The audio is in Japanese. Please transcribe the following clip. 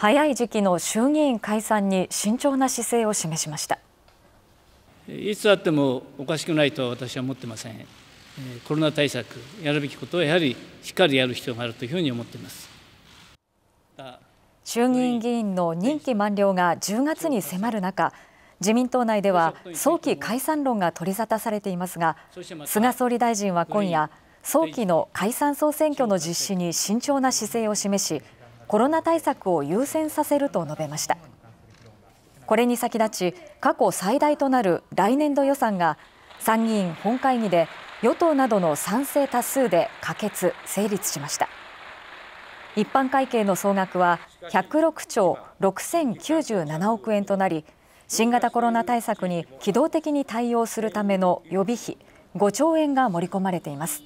早い時期の衆議院解散に慎重な姿勢を示しましたいつあってもおかしくないとは私は思ってませんコロナ対策やるべきことはやはりしっかりやる必要があるというふうに思っています衆議院議員の任期満了が10月に迫る中自民党内では早期解散論が取り沙汰されていますが菅総理大臣は今夜早期の解散総選挙の実施に慎重な姿勢を示しコロナ対策を優先させると述べました。これに先立ち、過去最大となる来年度予算が参議院本会議で与党などの賛成多数で可決・成立しました。一般会計の総額は106兆6097億円となり、新型コロナ対策に機動的に対応するための予備費5兆円が盛り込まれています。